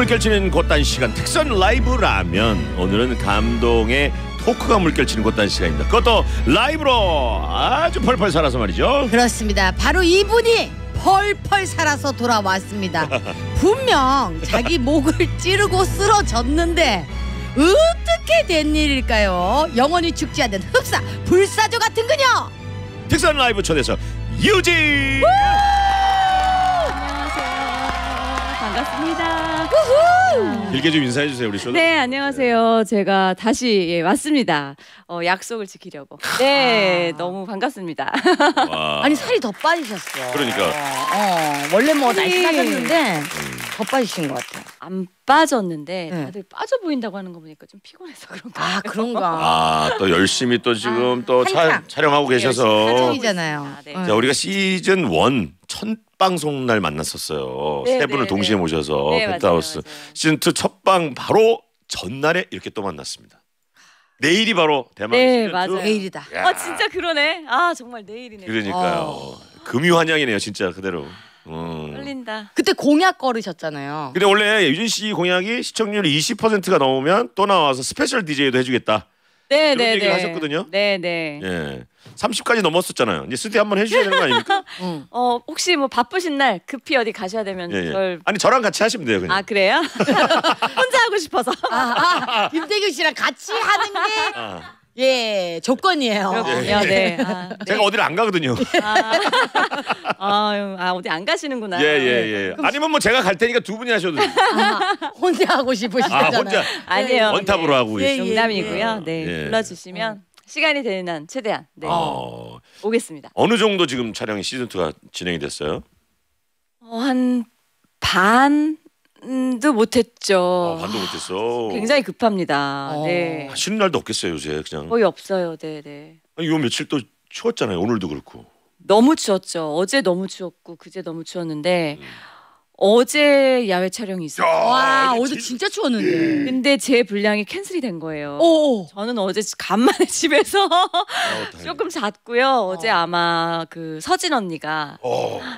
물 결치는 곧단 시간 특선 라이브 라면 오늘은 감동의 토크가 물결치는 곳단 시간입니다. 그것도 라이브로 아주 펄펄 살아서 말이죠. 그렇습니다. 바로 이분이 펄펄 살아서 돌아왔습니다. 분명 자기 목을 찌르고 쓰러졌는데 어떻게 된 일일까요? 영원히 죽지 않는 흡사 불사조 같은 그녀. 특선 라이브 초대석 유진. 반갑습니다. 우후! 네. 길게 좀 인사해 주세요, 우리 쇼. 네, 안녕하세요. 제가 다시 예, 왔습니다. 어, 약속을 지키려고. 네, 아. 너무 반갑습니다. 아니 살이 더 빠지셨어. 그러니까. 어, 어. 원래 뭐 날씬하셨는데 음. 더 빠지신 것 같아요. 안 빠졌는데 네. 다들 빠져 보인다고 하는 거 보니까 좀 피곤해서 아, 그런가. 아 그런가. 아 또 열심히 또 지금 아, 또 차, 촬영하고 계셔서. 한창이잖아요. 아, 네. 자 우리가 시즌 원첫 방송 날 만났었어요. 네, 세 네, 분을 네. 동시에 모셔서 벤트우스 시즌 2첫방 바로 전날에 이렇게 또 만났습니다. 내일이 바로 대망 네, 시즌 맞아요. 2. 내일이다. 야. 아 진짜 그러네. 아 정말 내일이네. 그러니까요. 어. 금유 환영이네요 진짜 그대로. 음. 떨린다. 그때 공약 걸으셨잖아요. 근데 원래 유진 씨 공약이 시청률 20%가 넘으면 또 나와서 스페셜 DJ도 해주겠다. 네, 네, 네. 하셨거든요. 네, 네. 예. 30까지 넘었었잖아요. 이제 스디 한번 해주셔야 되는 거 아닙니까? 응. 음. 어, 혹시 뭐 바쁘신 날 급히 어디 가셔야 되면 예, 예. 그걸 아니 저랑 같이 하시면 돼요. 그냥. 아 그래요? 혼자 하고 싶어서. 아, 아, 김태균 씨랑 같이 하는 게 아. 예, 조건이에요. 아, 예. 네. 아, 네. 아, 제가 어디를 안 가거든요. 아, 아, 음, 아 어디 안 가시는구나. 예, 예, 예. 네, 아니면 뭐 제가 갈 테니까 두 분이 하셔도 돼요. 아, 혼자 하고 싶으시잖아요. 아, 혼자. 아니요 네. 원탑으로 하고 예, 예 계시죠. 농담이고요. 예. 네, 예. 불러주시면 시간이 되는 한 최대한 네. 어, 오겠습니다. 어느 정도 지금 촬영 시즌 2가 진행이 됐어요? 어, 한 반? 반도 못했죠. 아, 반도 못했어. 굉장히 급합니다. 어. 네. 아. 네. 쉬는 날도 없겠어요 요새 그냥. 거의 없어요. 네, 네. 아니, 요 며칠 또 추웠잖아요. 오늘도 그렇고. 너무 추웠죠. 어제 너무 추웠고 그제 너무 추웠는데 음. 어제 야외 촬영이 있었어요. 와 어제 진짜 추웠는데. 예. 근데 제 분량이 캔슬이 된 거예요. 오. 어, 어. 저는 어제 간만에 집에서 아, 조금 잤고요. 어제 아마 그 서진 언니가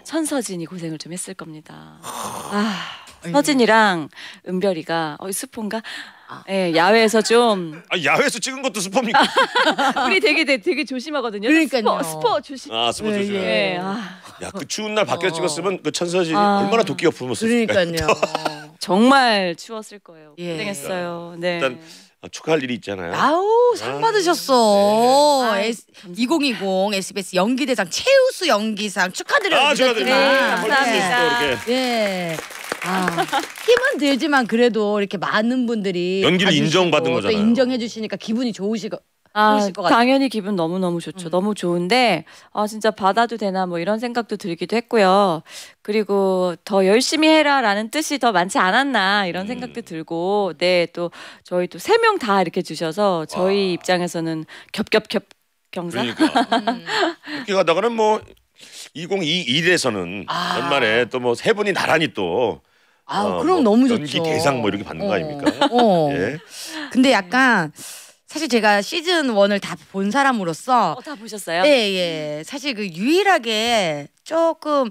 천서진이 고생을 좀 했을 겁니다. 아. 예. 서진이랑 은별이가 어, 스폰가 아. 예, 야외에서 좀 아, 야외에서 찍은 것도 스포입니까? 우리 되게 되게, 되게 조심하거든요. 그러니까요. 스포, 스포 조심. 아, 스포 예, 조심. 예, 예. 아. 야, 그 추운 날밖에 어. 찍었으면 그 천서진이 아. 얼마나 도끼가 부었을까. 그러니까요. 정말 추웠을 거예요. 예. 고생했어요. 네. 일단 아, 축하할 일이 있잖아요. 아우 상 받으셨어. 네. S, 2020 SBS 연기대상 최우수 연기상 축하드려요. 아, 축하드립니다. 네, 감사합니다. 네. 예. 아, 힘은 들지만 그래도 이렇게 많은 분들이 연기를 인정받은 거잖아요. 인정해 주시니까 기분이 아, 좋으실것 같아요. 당연히 기분 너무너무 좋죠. 음. 너무 좋은데, 아, 진짜 받아도 되나 뭐 이런 생각도 들기도 했고요. 그리고 더 열심히 해라 라는 뜻이 더 많지 않았나 이런 음. 생각도 들고, 네, 또 저희 또세명 다 이렇게 주셔서 저희 와. 입장에서는 겹겹겹 경사? 그러니까 음. 이렇게 가다가는 뭐 2021에서는 아. 연말에 또 뭐 세 분이 나란히 또 아, 어, 그럼 뭐 너무 연기 좋죠. 대상 뭐 이렇게 받는 어. 거 아닙니까? 어. 예. 근데 약간 사실 제가 시즌 원을 다 본 사람으로서 어, 다 보셨어요? 예, 예. 음. 사실 그 유일하게 조금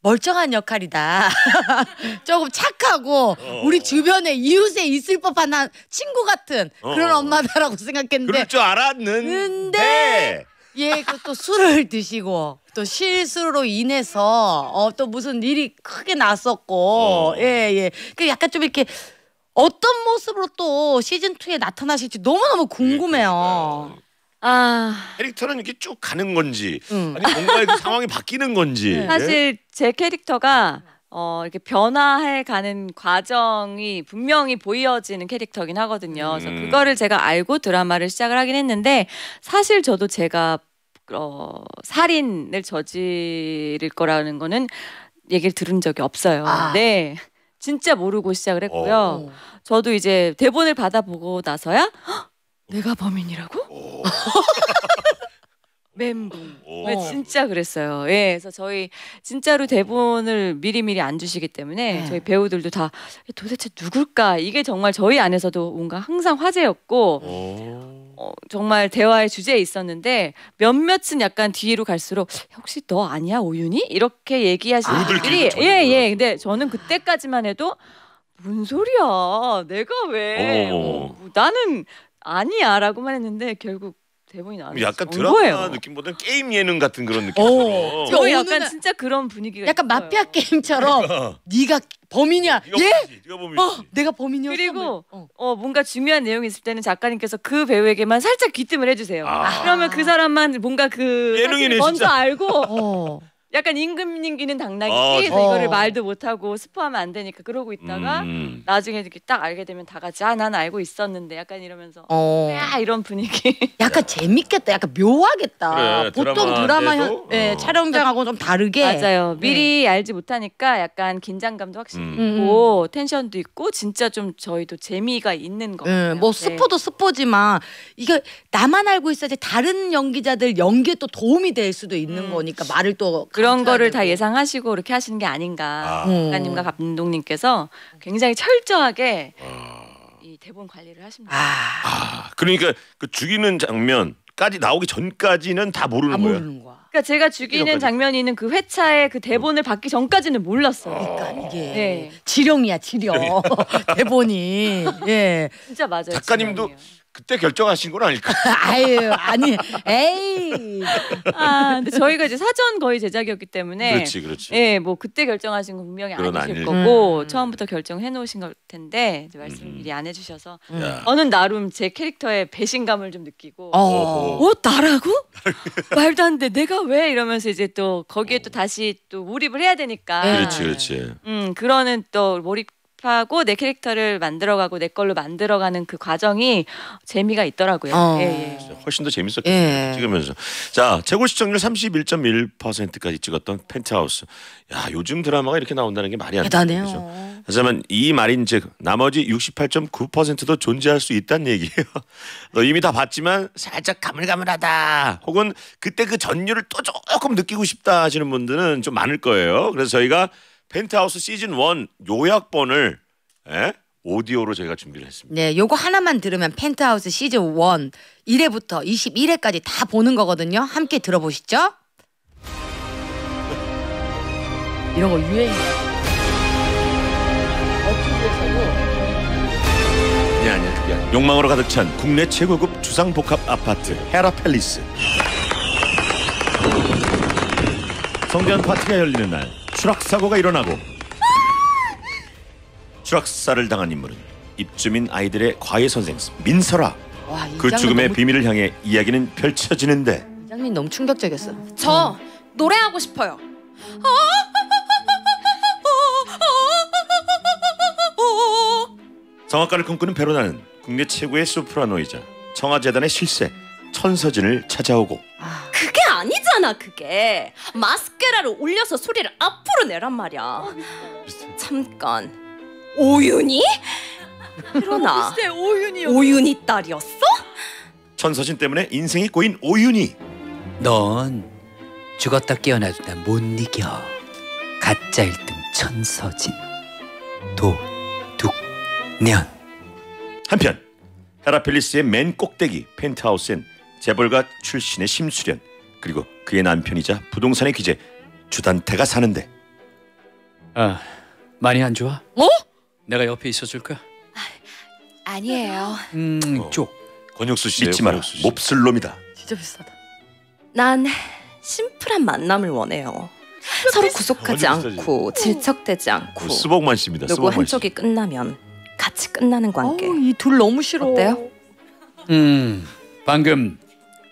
멀쩡한 역할이다. 조금 착하고 어. 우리 주변에 이웃에 있을 법한 한 친구 같은 어. 그런 엄마다라고 생각했는데 그럴 줄 알았는데 근데 예, 그또 술을 드시고 또 실수로 인해서 어, 또 무슨 일이 크게 났었고 예예 어. 예. 그 약간 좀 이렇게 어떤 모습으로 또 시즌 2에 나타나실지 너무너무 예, 궁금해요. 네, 아 캐릭터는 이렇게 쭉 가는 건지 음. 아니 뭔가 이 그 상황이 바뀌는 건지 네. 사실 제 캐릭터가 어, 이렇게 변화해 가는 과정이 분명히 보여지는 캐릭터긴 하거든요. 그래서 음. 그거를 제가 알고 드라마를 시작을 하긴 했는데 사실 저도 제가 어, 살인을 저지를 거라는 거는 얘기를 들은 적이 없어요. 아. 네. 진짜 모르고 시작을 했고요. 오. 어. 저도 이제 대본을 받아보고 나서야 내가 범인이라고? 어. 멘붕. 네, 진짜 그랬어요. 예, 그래서 저희 진짜로 대본을 미리미리 안 주시기 때문에 네. 저희 배우들도 다 도대체 누굴까? 이게 정말 저희 안에서도 뭔가 항상 화제였고 어, 정말 대화의 주제에 있었는데 몇몇은 약간 뒤로 갈수록 혹시 너 아니야 오윤희? 이렇게 얘기하시는 아, 분들이 아, 예예. 예. 예. 근데 저는 그때까지만 해도 뭔 소리야? 내가 왜? 어, 나는 아니야라고만 했는데 결국 대본이 나왔어요. 뭐 약간 드라마 거예요. 느낌보다 게임 예능 같은 그런 느낌으저 어. 약간 진짜 그런 분위기가 약간 있어요. 마피아 게임처럼 어. 네가 범인이야. 어, 네가 예? 네가 범인이지. 어, 내가 범인이었 그리고 뭐 어. 어. 뭔가 중요한 내용이 있을 때는 작가님께서 그 배우에게만 살짝 귀뜸을 해주세요. 아. 그러면 그 사람만 뭔가 그예능이 먼저 알고 어. 약간 임금 님기는 당나귀 아, 끼 어. 이거를 말도 못하고 스포하면 안 되니까 그러고 있다가 음. 음. 나중에 이렇게 딱 알게 되면 다 같이 아 난 알고 있었는데 약간 이러면서 어. 야 이런 분위기 약간 재밌겠다. 약간 묘하겠다. 그 보통 드라마 드 현, 예, 어. 촬영장하고 좀 다르게 맞아요 미리 예. 알지 못하니까 약간 긴장감도 확실히 음. 있고 음, 음. 텐션도 있고 진짜 좀 저희도 재미가 있는 거 예, 같아요 뭐 네. 스포도 스포지만 이게 나만 알고 있어야지 다른 연기자들 연기에 또 도움이 될 수도 있는 거니까 말을 또 그런 거를 다 예상하시고 이렇게 하시는 게 아닌가 아. 네. 작가님과 감독님께서 굉장히 철저하게 아. 이 대본 관리를 하십니다. 아. 아, 그러니까 그 죽이는 장면까지 나오기 전까지는 다 모르는 거예요. 그러니까 제가 죽이는 장면이 있는 그 회차의 그 대본을 받기 전까지는 몰랐어요. 그러니까 이게 네. 지령이야 지령 대본이 예 진짜 맞아요. 작가님도 지령이에요. 그때 결정하신 건 아닐까? 아유 아니 에이 아 근데 저희가 이제 사전 거의 제작이었기 때문에 그렇지 그렇지. 예, 뭐 그때 결정하신 건 분명히 아니실 아닐 거고 음. 처음부터 결정해 놓으신 걸 텐데 이제 말씀 음. 미리 안 해주셔서 음. 야. 저는 나름 제 캐릭터의 배신감을 좀 느끼고 어, 어. 어 나라고 말도 안 돼 내가 왜 이러면서 이제 또 거기에 또 어. 다시 또 몰입을 해야 되니까 그렇지 그렇지. 음 그러는 또 몰입 연습하고 내 캐릭터를 만들어가고 내 걸로 만들어가는 그 과정이 재미가 있더라고요. 어. 예, 예. 훨씬 더 재밌었겠죠. 예. 찍으면서 자 최고 시청률 31.1%까지 찍었던 펜트하우스. 야 요즘 드라마가 이렇게 나온다는 게 말이 안 되죠. 그죠 하지만 이 말인즉 나머지 68.9%도 존재할 수 있다는 얘기예요. 너 이미 다 봤지만 살짝 가물가물하다. 혹은 그때 그 전율을 또 조금 느끼고 싶다 하시는 분들은 좀 많을 거예요. 그래서 저희가 펜트하우스 시즌 1 요약본을 에? 예? 오디오로 저희가 준비를 했습니다. 네, 요거 하나만 들으면 펜트하우스 시즌 1 1회부터 21회까지 다 보는 거거든요. 함께 들어보시죠. 이런 거 유행. 네, 아니야, 그게 아니 욕망으로 가득 찬 국내 최고급 주상복합 아파트 헤라 팰리스. 성대한 파티가 열리는 날 추락사고가 일어나고 추락사를 당한 인물은 입주민 아이들의 과외 선생 민설아 와, 그 죽음의 너무- 비밀을 향해 이야기는 펼쳐지는데 이 장면 너무 충격적이었어. 저 노래하고 싶어요. 성악가를 꿈꾸는 베로나는 국내 최고의 소프라노이자 청아재단의 실세 천서진을 찾아오고 아, 뭐냐 그게 마스케라를 올려서 소리를 앞으로 내란 말이야 아, 잠깐 오윤희? 그러나 아, 오윤희, 딸이었어? 전서진 때문에 인생이 꼬인 오윤희 넌 죽었다 깨어나도 난못 이겨 가짜 1등 천서진 도둑년 한편 헤라펠리스의 맨 꼭대기 펜트하우스엔 재벌가 출신의 심수련 그리고 그의 남편이자 부동산의 기재 주단태가 사는데 아 많이 안 좋아? 어? 내가 옆에 있어줄까? 아, 아니에요 음쪽 어, 권혁수 씨 믿지 마라 몹쓸 놈이다 진짜 비싸다 난 심플한 만남을 원해요 서로 구속하지 않고 질척대지 않고 어, 수복만 씨니다 누구 한쪽이 끝나면 같이 끝나는 관계 이 둘 너무 싫어 어때요? 음 방금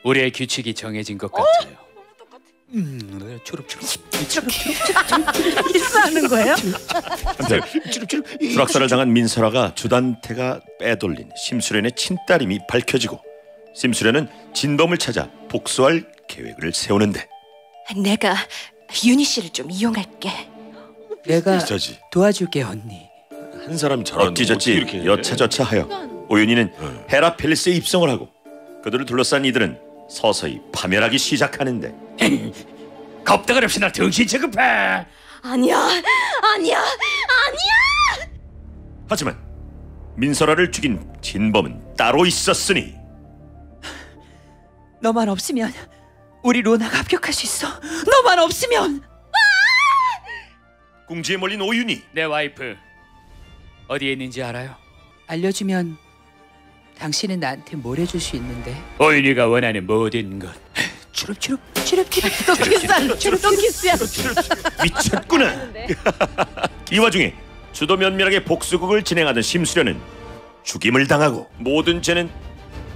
우리의 규칙이 정해진 것 같아요. 어? 음, 네, 초록초록, 초록초록, 실수하는 거예요? 추락사를 당한 민설아가 주단태가 빼돌린 심수련의 친딸임이 밝혀지고 심수련은 진범을 찾아 복수할 계획을 세우는데 내가 윤희 씨를 좀 이용할게. 내가 비슷하지. 도와줄게 언니. 한사람 저런 어찌저찌 여차저차하여 네. 오윤희는 헤라펠리스에 입성을 하고 그들을 둘러싼 이들은 서서히 파멸하기 시작하는데 겁덕을 없이 나 정신 체급해 아니야 아니야 아니야 하지만 민설아를 죽인 진범은 따로 있었으니 너만 없으면 우리 로나가 합격할 수 있어 너만 없으면 궁지에 몰린 오윤이 내 와이프 어디에 있는지 알아요? 알려주면 당신은 나한테 뭘 해줄 수 있는데? 어윤이가 원하는 모든 것. 추럽추럽 추럽추럽 똥키스야 똥키스야 미쳤구나 이 와중에 주도 면밀하게 복수극을 진행하던 심수련은 죽임을 당하고 모든 죄는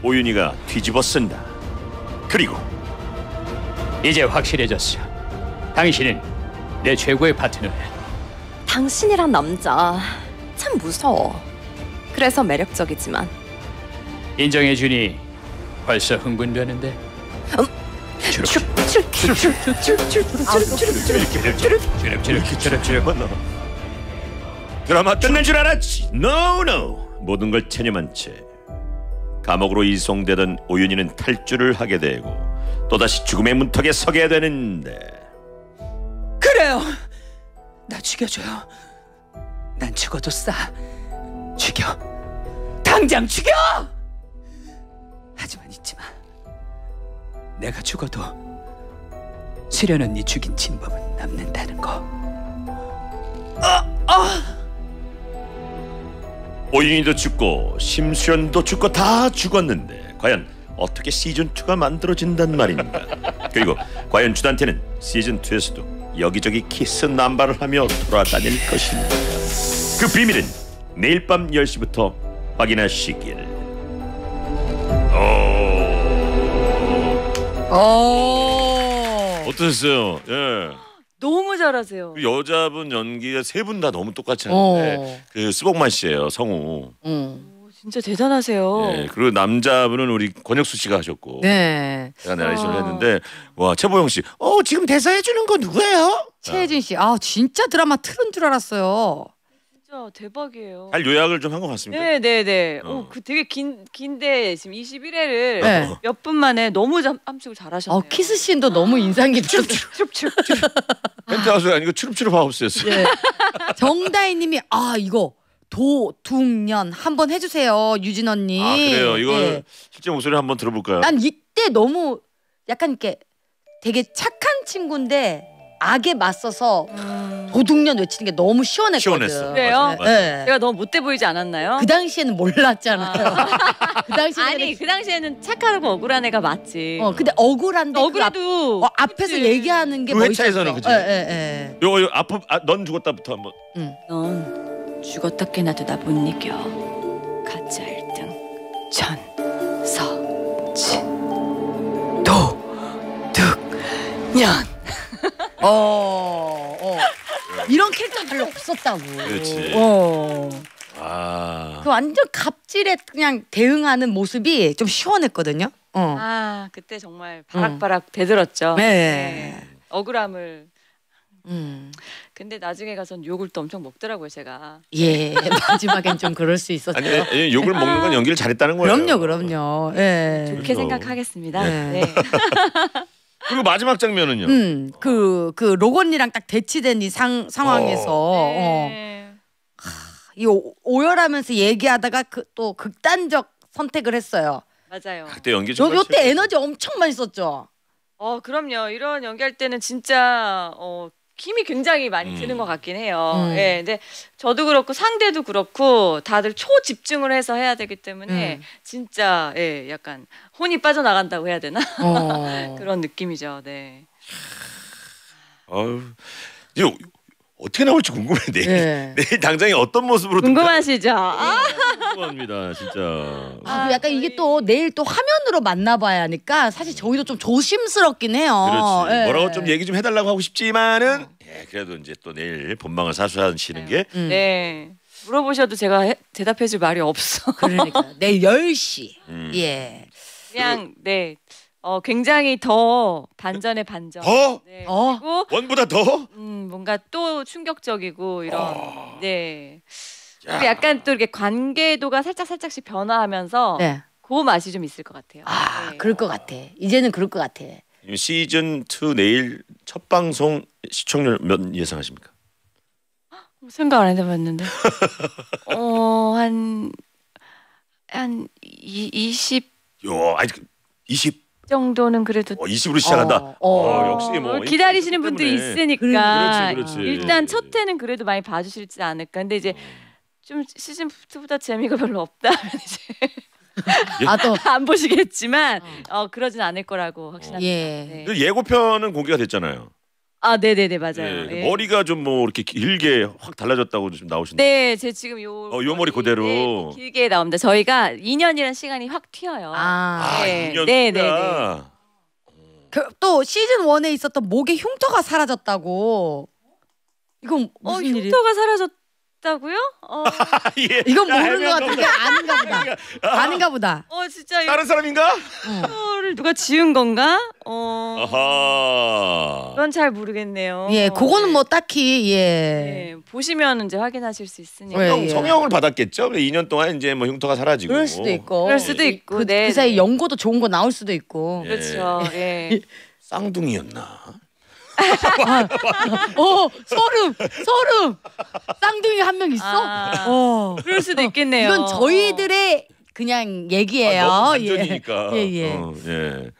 오윤희가 뒤집어 쓴다 그리고 이제 확실해졌어 당신은 내 최고의 파트너야 당신이란 남자 참 무서워 그래서 매력적이지만 인정해 주니 벌써 흥분되는데. 음, 드라마 끝낸줄 알았지. 노 o no. 모든 걸 체념한 채 감옥으로 이송되던 오윤희는 탈출을 하게 되고 또다시 죽음의 문턱에 서게 되는데. 그래요. 나 죽여줘요. 난 죽어도 싸. 죽여. 당장 죽여! 하지만 잊지 마. 내가 죽어도 수련은 네 죽인 진범은 남는다는 거. 아, 아! 오윤이도 죽고 심수연도 죽고 다 죽었는데 과연 어떻게 시즌 2가 만들어진단 말인가? 그리고 과연 주단태는 시즌 2에서도 여기저기 키스 남발을 하며 돌아다닐 것인가? 그 비밀은 내일 밤 10시부터 확인하시길. 오. 어. 어떠셨어요? 예. 너무 잘하세요. 그 여자분 연기가 세 분 다 너무 똑같이 어. 하는데 그 수복만 씨예요 성우. 음. 진짜 대단하세요. 예, 그리고 남자분은 우리 권혁수 씨가 하셨고. 네. 제가 내레이션을 아. 했는데 와 최보영 씨, 어 지금 대사해 주는 거 누구예요? 최혜진 씨, 아 진짜 드라마 틀은 줄 알았어요. 진짜 대박이에요. 잘 요약을 좀 한 것 같습니다. 네, 네, 네. 어. 오, 그 되게 긴 긴데 지금 21회를 네. 몇분 만에 너무 잠, 함축을 잘하셨네요. 어, 키스 씬도 너무 인상 깊었어요. 춥춥 펜트하우스 아니고 추릅추릅 하우스였어요. 네. 정다희님이 아 이거 도둑년 한번 해주세요 유진 언니. 아 그래요. 이거 네. 실제 목소리 한번 들어볼까요? 난 이때 너무 약간 이렇게 되게 착한 친구인데 악에 맞서서 도둑년 음. 외치는 게 너무 시원했거든. 시원했어. 그래요? 네. 내가 너무 못돼 보이지 않았나요? 그 당시에는 몰랐잖아요. 아. 그 당시에는 아니 그 당시에는 착하고 억울한 애가 맞지. 어 근데 억울한데 그 억울해도 그 앞, 어, 앞에서 그치. 얘기하는 게그 회차에서는 그치? 예, 예, 예. 요, 요, 아넌 아, 죽었다부터 한번. 응. 넌 죽었다 깨나도 나 못 이겨. 가짜 1등 전서진 도둑년. 어, 어. 이런 캐릭터 별로 없었다고. 그렇지. 어. 아. 그 완전 갑질에 그냥 대응하는 모습이 좀 시원했거든요. 어. 아 그때 정말 음. 바락바락 대들었죠. 네. 네. 음. 억울함을. 음. 근데 나중에 가서는 욕을 또 엄청 먹더라고요 제가. 예 마지막엔 좀 그럴 수 있었죠. 아니 예, 욕을 먹는 건 연기를 잘했다는 거예요. 그럼요 그럼요. 예. 좋게 그렇죠. 생각하겠습니다. 예. 네. 네. 그리고 마지막 장면은요. 음, 그, 그 로건이랑 딱 대치된 이 상, 상황에서 어. 어. 네. 하, 이 오- 열하면서 얘기하다가 그, 또 극단적 선택을 했어요. 맞아요. 그때 연기 요, 요때 에너지 엄청 많이 썼죠. 어 그럼요. 이런 연기할 때는 진짜 어 힘이 굉장히 많이 음. 드는 것 같긴 해요. 음. 네, 근데 저도 그렇고 상대도 그렇고 다들 초집중을 해서 해야 되기 때문에 음. 진짜 예, 약간 혼이 빠져나간다고 해야 되나? 어. 그런 느낌이죠. 네. 아 어떻게 나올지 궁금해 내 네. 내일 당장에 어떤 모습으로 궁금하시죠? 네, 아. 궁금합니다 진짜 아, 약간 이게 또 내일 또 화면으로 만나봐야 하니까 사실 저희도 좀 조심스럽긴 해요. 그렇지 예. 뭐라고 좀 얘기 좀 해달라고 하고 싶지만은 어. 예, 그래도 이제 또 내일 본방을 사수하시는 게 음. 네. 물어보셔도 제가 해- 대답해줄 말이 없어. 그러니까 내일 10시. 음. 예. 그냥 네 어, 굉장히 더 반전의 반전. 더? 네. 어. 그리고 원보다 더? 음, 뭔가 또 충격적이고 이런. 어. 네. 그리고 약간 또 이렇게 관계도가 살짝 살짝씩 변화하면서 네. 그 맛이 좀 있을 것 같아요. 아, 네. 그럴 것 같아. 이제는 그럴 것 같아. 시즌 2 내일 첫 방송 시청률 몇 예상하십니까? 어, 생각 안 해봤는데. 어, 한, 한, 이, 20. 요, 아니, 20. 그 정도는 그래도 어, 20으로 시작한다. 어, 어. 어, 역시 뭐 어, 기다리시는 분들이 있으니까 그렇지, 그렇지. 일단 예, 예, 첫 예. 회는 그래도 많이 봐주실지 않을까. 근데 이제 음. 좀 시즌 2보다 재미가 별로 없다면 이제 예? 아또 안 보시겠지만 음. 어 그러진 않을 거라고 확신합니다. 예. 네. 예고편은 공개가 됐잖아요. 아, 네네네, 맞아요. 예, 예. 머리가 좀 뭐 이렇게 길게 확 달라졌다고 지금 나오신데. 네, 제 지금 요. 어, 요 머리 네, 그대로. 네, 길게 나옵니다. 저희가 2년이란 시간이 확 튀어요. 아, 아 네. 2년 네, 네, 네. 그, 또 시즌 1에 있었던 목의 흉터가 사라졌다고. 이건 어, 무슨 어, 흉터가 사라졌 있다고요? 어... 예. 이건 모르는 것 같은데 아닌가 보다. 아, 아가 보다. 어 진짜 다른 사람인가? 이거를 누가 지은 건가? 어. 아하. 그건 잘 모르겠네요. 예, 그거는 뭐 딱히 예. 예, 보시면 이제 확인하실 수 있으니까. 예, 예. 성형을 받았겠죠. 2년 동안 이제 뭐 흉터가 사라지고. 그럴 수도 있고. 그럴 수도 예. 있고. 그, 그 네. 사이 연고도 좋은 거 나올 수도 있고. 예. 그렇죠. 예. 쌍둥이였나? 어 소름 소름 쌍둥이 한 명 있어? 아, 어. 그럴 수도 있겠네요. 이건 저희들의 그냥 얘기예요. 아, 전이니까 예. 예, 예. 어, 예.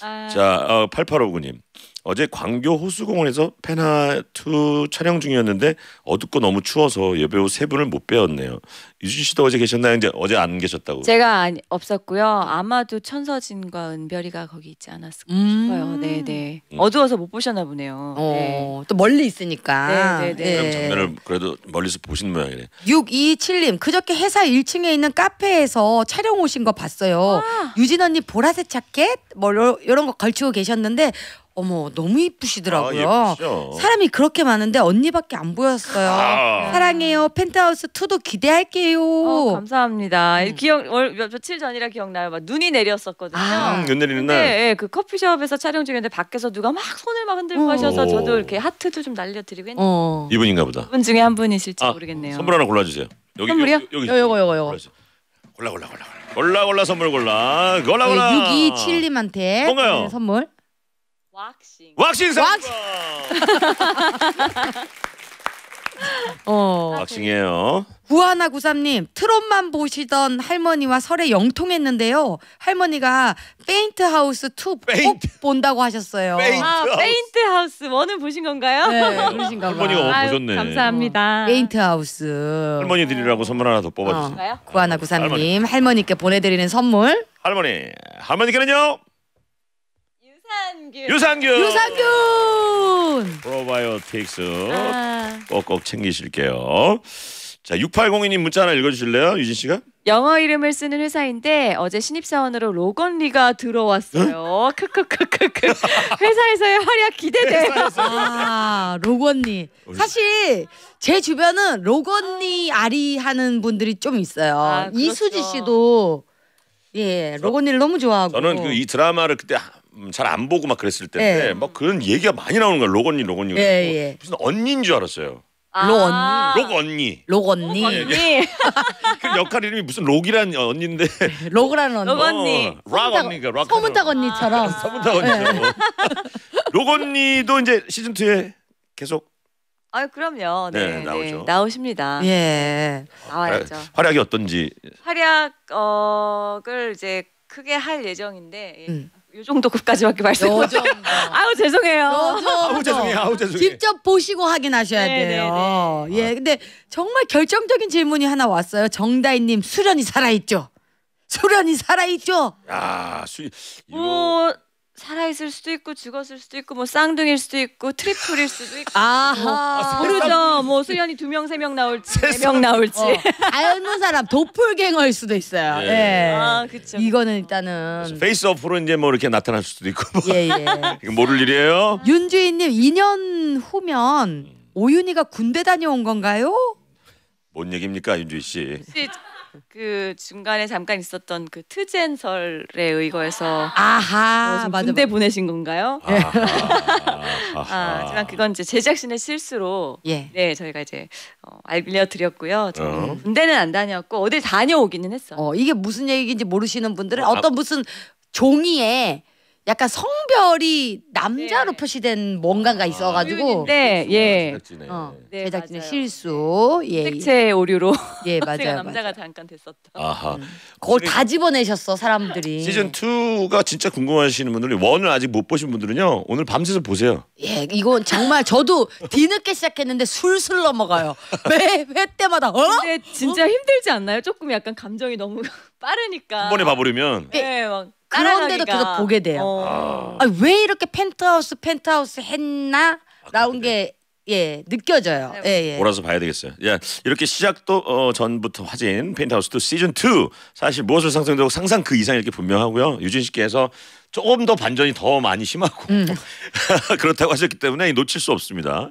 아... 자, 어, 8 8 5님 어제 광교 호수공원에서 페나2 촬영 중이었는데 어둡고 너무 추워서 여배우 세 분을 못 배웠네요. 유진 씨도 어제 계셨나요? 이제 어제 안 계셨다고. 제가 아니, 없었고요. 아마도 천서진과 은별이가 거기 있지 않았을까 음 싶어요. 네, 네. 음. 어두워서 못 보셨나 보네요. 어, 네. 또 멀리 있으니까. 네, 네, 네. 예. 장면을 그래도 멀리서 보신 모양이네. 627님 그저께 회사 1층에 있는 카페에서 촬영 오신 거 봤어요. 아 유진 언니 보라색 자켓 뭐 이런 거 걸치고 계셨는데 어머 너무 이쁘시더라고요. 아, 사람이 그렇게 많은데 언니밖에 안 보였어요. 아 사랑해요. 펜트하우스 2도 기대할게요. 축하요 어, 어, 감사합니다. 음. 기억 얼, 며칠 전이라 기억나요. 막 눈이 내렸었거든요. 아, 음, 내리는 날. 네, 그 커피숍에서 촬영 중이데 밖에서 누가 막 손을 막 흔들고 오. 하셔서 저도 이렇게 하트도 좀 날려드리고 했는데 어. 이분인가 보다. 이분 중에 한 분이실지 아, 모르겠네요. 선물 하나 골라주세요. 여기, 선물이요? 여기, 여기, 요, 거 요거 요거. 골라주세요. 골라 골라 골라 골라 골라 선물 골라 골라 골라. 6 2 7님한테 뭔가요? 선물. 왁싱. 왁싱 선물. 왁싱. 어. 아, 박싱이에요. 네. 구하나 구삼님 트롯만 보시던 할머니와 설에 영통했는데요. 할머니가 페인트 하우스 2 꼭 본다고 하셨어요. 페인트. 아, 하우스. 페은 보신 건가요? 네, 그러신가 할머니가 원 보셨네. 감사합니다. 페인트 하우스. 할머니들이라고 선물 하나 더 뽑아주세요. 어, 구하나 구삼님 할머니. 할머니께 보내드리는 선물. 할머니, 할머니께는요. 유산균. 유산균. 유산균. 프로바이오틱스 아. 꼭꼭 챙기실게요. 자, 6802님 문자 하나 읽어주실래요, 유진 씨가? 영어 이름을 쓰는 회사인데 어제 신입사원으로 로건리가 들어왔어요. 네? 크크크크크. 회사에서의 활약 기대돼요. 회사에서. 아, 로건리. 사실 제 주변은 로건리 아리 하는 분들이 좀 있어요. 아, 그렇죠. 이수지 씨도 예, 로건리를 너무 좋아하고. 저는 그 이 드라마를 그때 음, 잘안 보고 막 그랬을 때인데 예. 막 그런 얘기가 많이 나오는 거야. 로건니 로건니. 예, 예. 무슨 언니인 줄 알았어요. 로 언니. 록 언니. 록 언니. 언니. 그 역할 이름이 무슨 록이란 언니인데. 록이라는 언니. 록 언니. 어, 락 언니가 락. 서문탁 언니처럼. 서문탁 언니처럼. 록 언니도 이제 시즌 2에 계속 아 그럼요. 네, 네, 네. 나오죠. 네, 나오십니다. 예. 나와야죠. 활약이 어떤지. 활약을 이제 크게 할 예정인데. 예. 음. 요 정도급까지밖에 말씀. 요 정도. 아우 죄송해요. 요 아우 죄송해요. 아우 죄송해요. 직접 보시고 확인하셔야 네네네. 네, 돼요. 네. 예, 근데 정말 결정적인 질문이 하나 왔어요. 정다희님 수련이 살아있죠. 수련이 살아있죠. 야, 수, 이거... 뭐, 살아있을 수도 있고 죽었을 수도 있고 뭐 쌍둥이일 수도 있고 트리플일 수도 있고 아하 모르죠 뭐, 아, 뭐 수연이 두 명 세 명 나올지 네명 나올지 어. 아는 사람 도플갱어일 수도 있어요 네. 아 그쵸 이거는 일단은 페이스업으로 그렇죠. 이제 뭐 이렇게 나타날 수도 있고 뭐. 예, 예. 모를 일이에요 윤주인님 2년 후면 음. 오윤희가 군대 다녀온 건가요? 뭔 얘기입니까 윤주희 씨그 중간에 잠깐 있었던 그 트젠설에 의거해서 아하 맞아, 군대 맞아. 보내신 건가요? 아하, 아하. 아, 하지만 그건 이제 제작진의 실수로 예. 네 저희가 이제 어, 알려드렸고요. 저는 어. 군대는 안 다녔고 어딜 다녀오기는 했어. 요 어, 이게 무슨 얘기인지 모르시는 분들은 아, 어, 떤 무슨 종이에 약간 성별이 남자로 네. 표시된 뭔가가 아, 있어가지고 네, 예, 어, 네, 네, 제작진의 맞아요. 실수, 네. 예, 색채 예. 오류로 예, 맞아요. 남자가 맞아요. 잠깐 됐었다. 아하, 음. 그걸 다 집어내셨어 사람들이. 시즌 2가 진짜 궁금하시는 분들이 원을 아직 못 보신 분들은요 오늘 밤새서 보세요. 예, 이건 정말 저도 뒤늦게 시작했는데 술술 넘어가요. 매회 때마다. 어? 근데 진짜 어? 힘들지 않나요? 조금 약간 감정이 너무 빠르니까. 한 번에 봐버리면. 예. 네, 막. 그런데도 계속 보게 돼요. 어. 아, 왜 이렇게 펜트하우스 펜트하우스 했나? 아, 라는 게 예, 느껴져요. 네, 예, 예. 몰아서 봐야 되겠어요. 야, 예, 이렇게 시작도 어, 전부터 화제인 트하우스2 시즌 2. 사실 무엇을 상상되 상상 그 이상 이렇게 분명하고요. 유진 씨께서 조금 더 반전이 더 많이 심하고 음. 그렇다고 하셨기 때문에 놓칠 수 없습니다.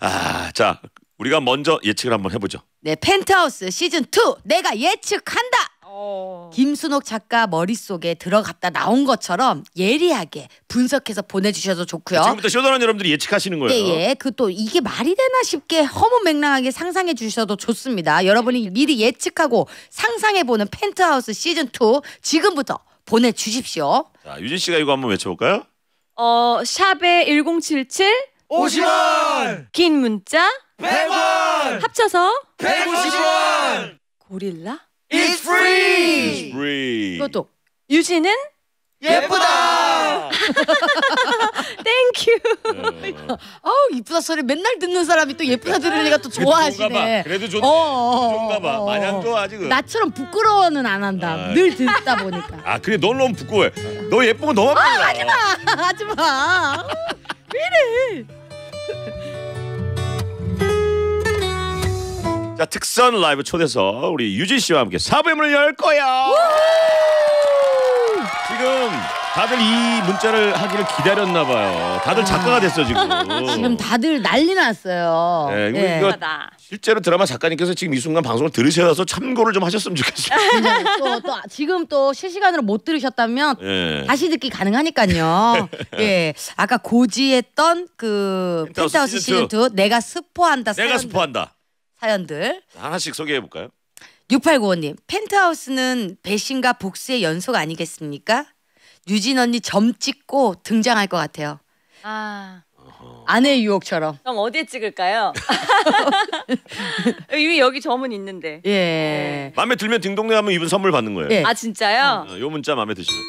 아, 자, 우리가 먼저 예측을 한번 해보죠. 네, 펜트하우스 시즌 2 내가 예측한다. 어. 김순옥 작가 머릿속에 들어갔다 나온 것처럼 예리하게 분석해서 보내주셔도 좋고요. 지금부터 시원한 여러분들이 예측하시는 거예요. 예, 예. 그또 이게 말이 되나 싶게 허무맹랑하게 상상해 주셔도 좋습니다. 여러분이 미리 예측하고 상상해보는 펜트하우스 시즌2 지금부터 보내주십시오. 자, 유진 씨가 이거 한번 외쳐볼까요? 어, 샵에 1077 50원! 긴 문자 100원! 합쳐서 150원! 고릴라? It's free. It's free. 이것도 유진은 예쁘다. 땡큐. 어. 아우 이쁘다 소리 맨날 듣는 사람이 또 예쁘다 그러니까. 들으니까 또 좋아하시네. 그래도 좋네. 어, 어, 좋은가 봐. 마냥 좋아 지금. 나처럼 부끄러워는 안 한다. 아. 늘 듣다 보니까. 아 그래 넌 너무 부끄러워. 너 예쁜 거 너만 몰라. 아, 하지마. 하지마. 왜 이래. 자, 특선 라이브 초대서 우리 유진 씨와 함께 사부의 문을 열 거야. 지금 다들 이 문자를 하기를 기다렸나 봐요. 다들 작가가 아. 됐어 지금. 지금 다들 난리 났어요. 네, 이 예. 이거 실제로 드라마 작가님께서 지금 이 순간 방송을 들으셔서 참고를 좀 하셨으면 좋겠어요. 네, 또, 또 지금 또 실시간으로 못 들으셨다면 예. 다시 듣기 가능하니까요. 예, 아까 고지했던 그펜트우스 시즌 2 내가 스포한다. 내가 사연 스포한다. 사연들 하나씩 소개해 볼까요? 6895님 펜트하우스는 배신과 복수의 연속 아니겠습니까? 유진 언니 점 찍고 등장할 것 같아요. 아. 아내 유혹처럼. 그럼 어디에 찍을까요? 이미 여기 점은 있는데. 예. 네. 마음에 들면 딩동댕 하면 이분 선물 받는 거예요. 예. 아 진짜요? 어, 요 문자 마음에 드시면.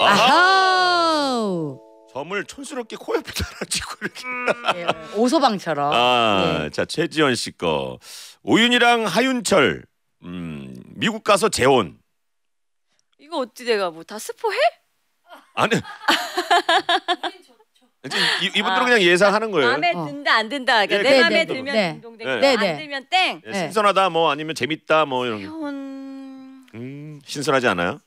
아하! 아하! 점을 촌스럽게 코옆에 달아주고 이렇게. 음, 예, 오서방처럼. 아, 네. 예. 최지현 씨 거. 오윤이랑 하윤철. 음, 미국 가서 재혼. 이거 어찌 내가 뭐 다 스포해? 아니. 이제 이, 이분들은 아, 그냥 예상하는 거예요. 마음에 어. 든다 안 든다. 그러니까 네, 내 마음에 네. 네, 네, 들면 네. 동댕안 들면 땡. 예, 신선하다 뭐 아니면 재밌다 뭐 이런. 재혼... 음, 신선하지 않아요?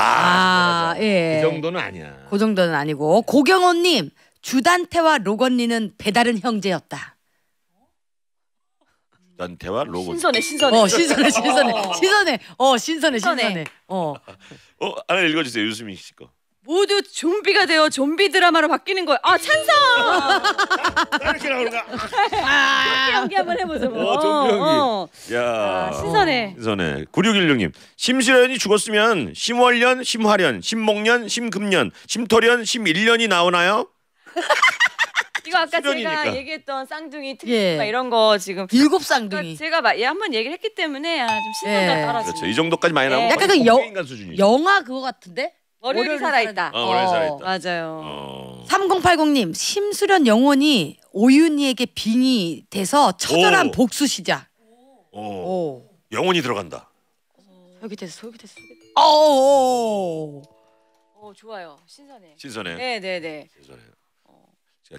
아, 아 예. 그 정도는 아니야. 그 정도는 아니고 고경호님 주단태와 로건리는 배다른 형제였다. 단태와 로건. 신선해 신선해. 어 신선해 신선해 어. 신선해. 어 신선해 신선해. 신선해. 어. 어 하나 읽어주세요 유수민 씨 거. 모두 좀비가 되어 좀비 드라마로 바뀌는 거예요. 아 찬성! 아. 이렇게 나오는가? 아. 아. 좀비 연기 한번 해보죠. 뭐. 어, 좀비 어, 연기. 어. 야. 아, 신선해. 어, 신선해. 9616님. 심시련이 죽었으면 심월년, 심화련, 심목년, 심금년, 심토련, 심일년이 나오나요? 이거 아까 수련이니까. 제가 얘기했던 쌍둥이 특 예. 이런 거 지금 일곱 쌍둥이 제가 막 예, 한번 얘기를 했기 때문에 아, 좀 신선감 예. 따라주 그렇죠. 이 정도까지 많이 예. 나오면 예. 약간 그 여, 영화 그거 같은데 월요일이 살아있다. 어, 월요일 어, 살아있다. 맞아요. 어. 3080님 심수련 영혼이 오윤희에게 빙이 돼서 처절한 오. 복수 시작. 오. 오. 영혼이 들어간다. 여기 됐어, 여기 됐어. 오. 오 좋아요. 신선해. 신선해. 네, 네, 네. 신선해. 자, 어.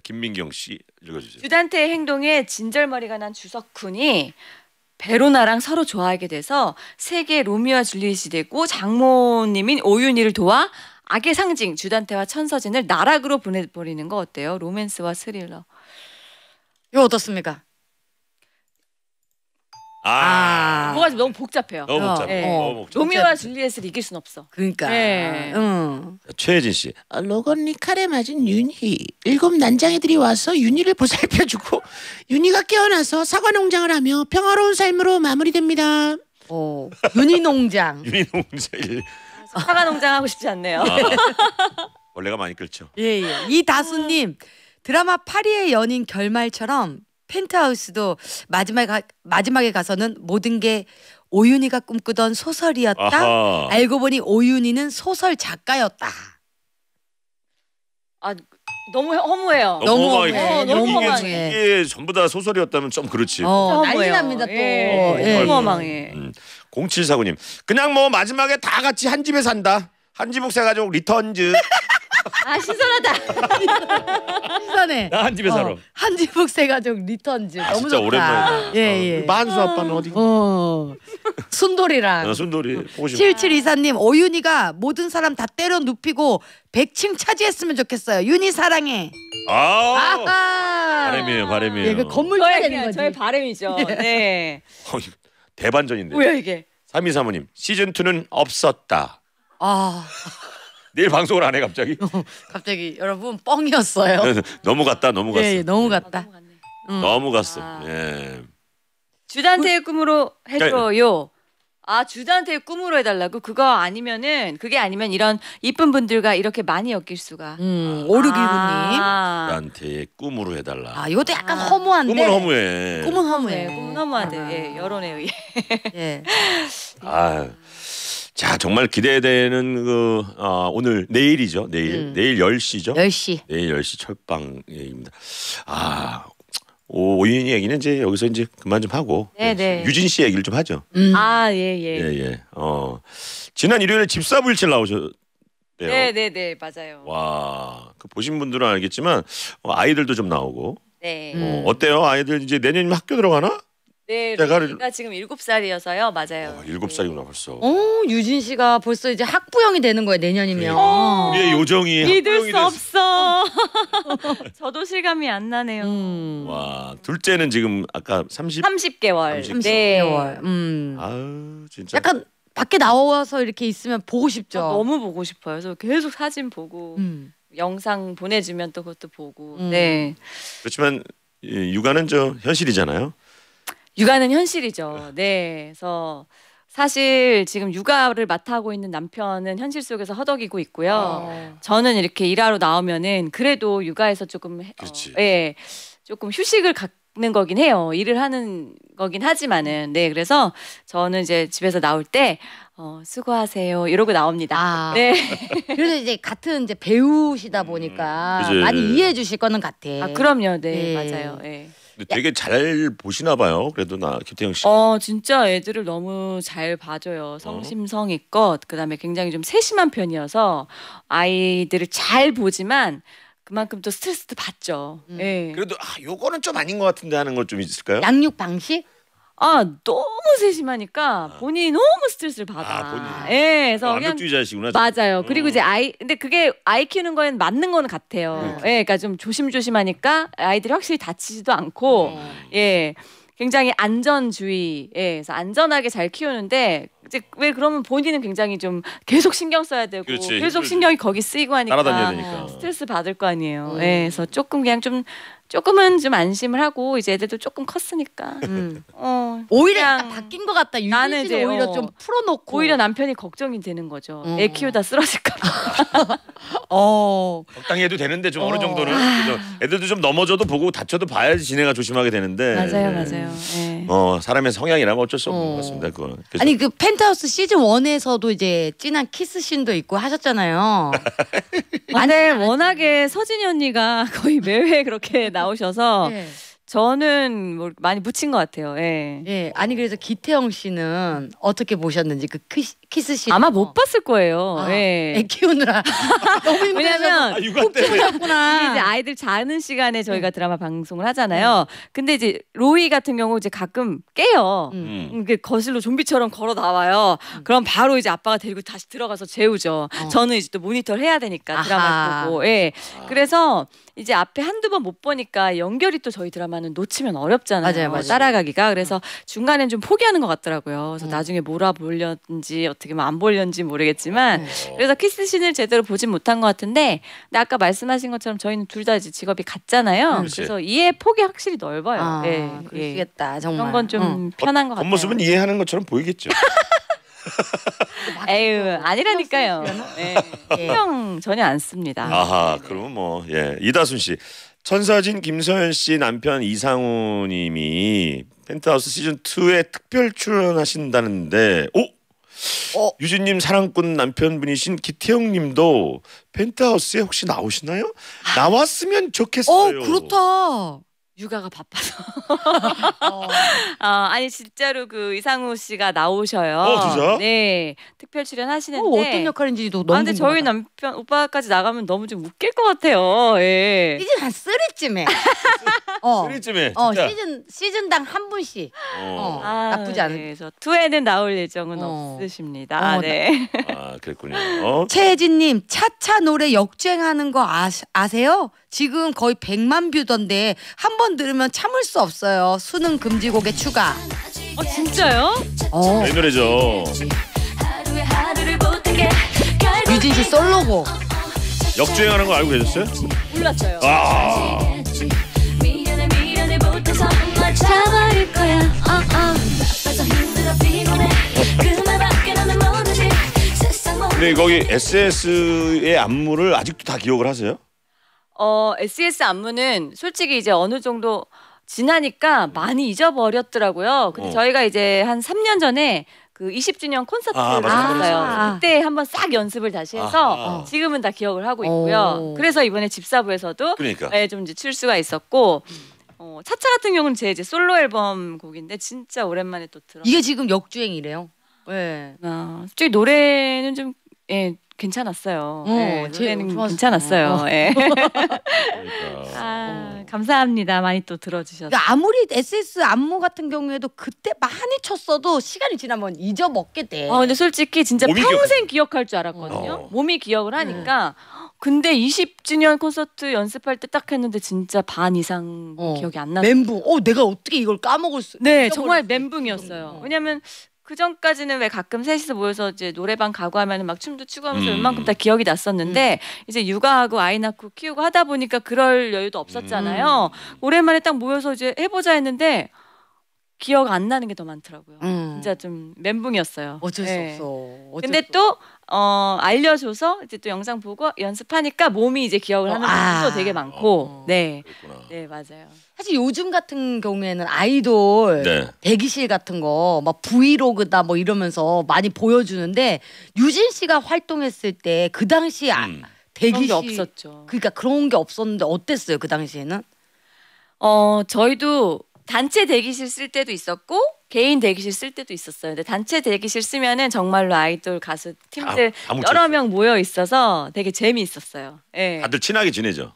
김민경 씨 읽어주세요. 주단태의 행동에 진절머리가 난 주석훈이 베로나랑 서로 좋아하게 돼서 세계 로미오와 줄리엣이 되고 장모님인 오윤희를 도와 악의 상징 주단태와 천서진을 나락으로 보내버리는 거 어때요? 로맨스와 스릴러. 이거 어떻습니까? 아. 아. 뭐가 너무 복잡해요. 너무 복잡해. 예. 너무 어. 복잡해. 로미오와 줄리엣을 이길 순 없어. 그러니까. 네. 응. 최혜진 씨. 아, 로건이 칼에 맞은 윤희. 일곱 난장이들이 와서 윤희를 보살펴주고 윤희가 깨어나서 사과 농장을 하며 평화로운 삶으로 마무리됩니다. 어. 윤희농장. 유리농자 아, 사과 농장 하고 싶지 않네요. 아. 원래가 많이 끌죠. 예, 예. 이 다수님 드라마 파리의 연인 결말처럼 펜트하우스도 마지막에, 마지막에 가서는 모든 게 오윤희가 꿈꾸던 소설이었다. 아하. 알고 보니 오윤희는 소설 작가였다. 아 너무 허무해요. 너무 너무 허무해. 허무해. 어, 너무 이게, 허무해. 이게 전부 다 소설이었다면 좀 그렇지. 어, 난리 납니다 또. 예. 어, 예. 허망해 음, 0749님 그냥 뭐 마지막에 다 같이 한 집에 산다. 한 지붕 세가지 리턴즈 아 신선하다. 신선해. 나한 집에 어, 살아. 어, 한지북새 가족 리턴즈 아, 너무 좋다. 오랜만예 어, 예. 만수 아빠는 어디? 어. 순돌이랑. 어, 순돌이. 칠칠 이사님 오윤이가 모든 사람 다 때려 눕히고 100층 차지했으면 좋겠어요. 윤이 사랑해. 아. 바람이에요, 바람이에요. 예, 그 건물 저의, 되는 거지. 저의 바람이죠. 예. 네. 어, 대반전인데. 뭐 이게? 3235님 시즌 2는 없었다. 아. 내일 방송을 안 해 갑자기? 어, 갑자기 여러분 뻥이었어요. 너무 갔다 너무 갔어. 예, 너무 예, 갔다. 음. 너무 갔어. 아. 예. 주단태의 꿈으로 해줘요. 아 주단태의 꿈으로 해달라고 그거 아니면은 그게 아니면 이런 이쁜 분들과 이렇게 많이 엮일 수가. 음, 오르기군님. 아. 주단태의 꿈으로 해달라. 아 이것도 약간 아. 허무한데. 꿈은 허무해. 꿈은 허무해. 네, 꿈은 허무하대. 아. 예, 여론에 의해. 예. 아. 자 정말 기대되는 그 어, 오늘 내일이죠 내일 음. 내일 10시죠 10시 내일 10시 철방입니다 아 오, 오윤이 얘기는 이제 여기서 이제 그만 좀 하고 네네. 네. 네. 유진 씨 얘기를 좀 하죠 음. 음. 아예예 예. 예. 예, 어 지난 일요일에 집사부일칠 나오셨 네네네 네, 맞아요. 와, 그 보신 분들은 알겠지만 어, 아이들도 좀 나오고. 네. 어, 음. 어때요 아이들 이제 내년 학교 들어가나? 네, 제가 루이가 지금 7살이어서요. 맞아요. 일곱 살이구나 벌써. 오, 어, 유진 씨가 벌써 이제 학부형이 되는 거예요, 내년이면. 그러니까. 어. 우리의 요정이 믿을 수 됐어. 없어. 저도 실감이 안 나네요. 음. 와 둘째는 지금 아까 30. 30개월. 30개월. 네. 음. 아유 진짜. 약간 밖에 나와서 이렇게 있으면 보고 싶죠. 어, 너무 보고 싶어요. 그래서 계속 사진 보고 음. 영상 보내주면 또 그것도 보고. 음. 네. 그렇지만 육아는 저 현실이잖아요. 육아는 현실이죠. 네. 그래서 사실 지금 육아를 맡아고 있는 남편은 현실 속에서 허덕이고 있고요. 아. 저는 이렇게 일하러 나오면은 그래도 육아에서 조금 그렇지. 어, 예. 조금 휴식을 갖는 거긴 해요. 일을 하는 거긴 하지만은 네. 그래서 저는 이제 집에서 나올 때 어, 수고하세요. 이러고 나옵니다. 아, 네. 그래서 이제 같은 이제 배우시다 보니까 그 많이 이해해 주실 거는 같아. 아, 그럼요. 네. 네. 맞아요. 예. 예. 근데 되게 잘 보시나 봐요. 그래도 나 김태형 씨. 어 진짜 애들을 너무 잘 봐줘요. 어? 성심성의껏 그다음에 굉장히 좀 세심한 편이어서 아이들을 잘 보지만 그만큼 또 스트레스도 받죠. 음. 예. 그래도 아 요거는 좀 아닌 것 같은데 하는 걸 좀 있을까요? 양육 방식? 아 너무 세심하니까 아. 본인이 너무 스트레스를 받아. 아, 본인 예, 그래서 어, 완벽주의자시구나. 맞아요. 어. 그리고 이제 아이 근데 그게 아이 키우는 거는 맞는 거는 같아요. 네, 그렇죠. 예, 그러니까 좀 조심조심하니까 아이들이 확실히 다치지도 않고 네. 예. 굉장히 안전주의 예, 그래서 안전하게 잘 키우는데 이제 왜 그러면 본인은 굉장히 좀 계속 신경 써야 되고 그렇지, 계속 신경이 거기 쓰이고 하니까 스트레스 받을 거 아니에요. 음. 네, 그래서 조금 그냥 좀 조금은 좀 안심을 하고 이제 애들도 조금 컸으니까 음. 어, 오히려 바뀐 것 같다 나는 이제 오히려 어, 좀 풀어놓고 오히려 남편이 걱정이 되는 거죠 어. 애 키우다 쓰러질까 봐 어. 적당히 해도 되는데 좀 어. 느 정도는 그죠? 애들도 좀 넘어져도 보고 다쳐도 봐야지 진행을 조심하게 되는데 맞아요 네. 맞아요 네. 어 사람의 성향이라면 어쩔 수 없는 어. 것 같습니다 그거는 그래서. 아니 그팬 펜트하우스 시즌 1에서도 이제 진한 키스 신도 있고 하셨잖아요. 근데 워낙에 서진이 언니가 거의 매회 그렇게 네. 나오셔서 네. 저는 뭐 많이 묻힌 것 같아요. 예. 예. 아니 그래서 기태영 씨는 어떻게 보셨는지 그 키스, 키스신 아마 못 봤을 거예요. 아, 네. 애 키우느라 너무 왜냐면 아, 육아 때구나 이제 아이들 자는 시간에 저희가 네. 드라마 방송을 하잖아요. 음. 근데 이제 로이 같은 경우 이제 가끔 깨요. 음. 그 거실로 좀비처럼 걸어 나와요. 음. 그럼 바로 이제 아빠가 데리고 다시 들어가서 재우죠. 어. 저는 이제 또 모니터를 해야 되니까 드라마 보고. 예. 아. 그래서 이제 앞에 한두 번 못 보니까 연결이 또 저희 드라마는 놓치면 어렵잖아요. 맞아요, 맞아요. 따라가기가. 그래서 음. 중간엔 좀 포기하는 것 같더라고요. 그래서 음. 나중에 몰아보려든지 어떻게 뭐안 볼련지 모르겠지만 네. 그래서 키스신을 제대로 보진 못한 것 같은데 근데 아까 말씀하신 것처럼 저희는 둘 다 직업이 같잖아요. 음, 그치. 그래서 이해 폭이 확실히 넓어요. 아, 네, 그러시겠다 예. 정말. 그런 건좀 응. 어. 편한 것 같아요. 겉모습은 이해하는 것처럼 보이겠죠. 아, 에휴 그 아니라니까요. 네. 신경 전혀 안 씁니다. 아하 네. 그러면 뭐 예 이다순 씨 천사진 김서연 씨 남편 이상우님이 펜트하우스 시즌 2에 특별 출연하신다는데 오 어. 유진님 사랑꾼 남편분이신 기태영님도 펜트하우스에 혹시 나오시나요? 아. 나왔으면 좋겠어요. 어 그렇다. 육아가 바빠서. 어. 어, 아니 진짜로 그 이상우 씨가 나오셔요. 어, 진짜? 네, 특별 출연하시는데. 어, 어떤 역할인지도 너무. 아, 근데 저희 남편 오빠까지 나가면 너무 좀 웃길 것 같아요. 예. 시즌 한 쓰리쯤에. 어. 쓰리쯤에. 어, 시즌 시즌당 한 분씩. 어. 어 아, 나쁘지 않은. 네, 그래서 투에는 나올 예정은 어. 없으십니다. 아, 네. 나... 아, 그랬군요. 최혜진님 차차 노래 역주행하는 거 아, 아세요? 지금 거의 100만 뷰던데 한 번 들으면 참을 수 없어요. 수능 금지곡의 추가. 어 진짜요? 어. 이 노래죠. 유진 씨 솔로곡. 역주행하는 거 알고 계셨어요? 몰랐어요. 아. 근 거기 SS의 안무를 아직도 다 기억을 하세요? 어, SES e 안무는 솔직히 이제 어느 정도 지나니까 음. 많이 잊어버렸더라고요. 근데 어. 저희가 이제 한 3년 전에 그 20주년 콘서트를 아, 했어요. 아. 그때 한번 싹 연습을 다시 해서 아, 지금은 다 기억을 하고 있고요. 오. 그래서 이번에 집사부에서도 그러니까. 네, 좀 이제 출수가 있었고 어, 차차 같은 경우는 제 이제 솔로 앨범 곡인데 진짜 오랜만에 또 들어. 이게 지금 역주행이래요. 네. 아, 솔직히 노래는 좀 예. 괜찮았어요. 어, 네, 노래는 괜찮았어요. 어. 네. 그러니까. 아, 어. 감사합니다. 많이 또 들어주셔서. 그러니까 아무리 SS 안무 같은 경우에도 그때 많이 쳤어도 시간이 지나면 잊어먹게 돼. 아, 근데 솔직히 진짜 평생 기억... 할줄 알았거든요. 어. 몸이 기억을 네. 하니까. 네. 근데 20주년 콘서트 연습할 때 딱 했는데 진짜 반 이상 어. 기억이 안 나. 멘붕. 어, 내가 어떻게 이걸 까먹을 수? 네, 정말 멘붕이었어요. 왜냐면 그 전까지는 왜 가끔 셋이서 모여서 이제 노래방 가고 하면 막 춤도 추고 하면서 음. 웬만큼 다 기억이 났었는데 음. 이제 육아하고 아이 낳고 키우고 하다 보니까 그럴 여유도 음. 없었잖아요. 음. 오랜만에 딱 모여서 이제 해보자 했는데 기억 안 나는 게 더 많더라고요. 음. 진짜 좀 멘붕이었어요. 어쩔 수 네. 없어. 어쩔 근데 또 어, 알려줘서 이제 또 영상 보고 연습하니까 몸이 이제 기억을 어, 하는 것도 어, 아. 되게 많고, 어, 네. 그랬구나. 네 맞아요. 사실 요즘 같은 경우에는 아이돌 네. 대기실 같은 거 막 브이로그다 뭐 이러면서 많이 보여주는데 유진 씨가 활동했을 때 그 당시 아, 음. 대기실 그런 게 없었죠. 그러니까 그런 게 없었는데 어땠어요 그 당시에는? 어 저희도 단체 대기실 쓸 때도 있었고 개인 대기실 쓸 때도 있었어요. 근데 단체 대기실 쓰면은 정말로 아이돌 가수 팀들 다- 여러 명 모여 있어서 되게 재미있었어요. 예. 다들 친하게 지내죠.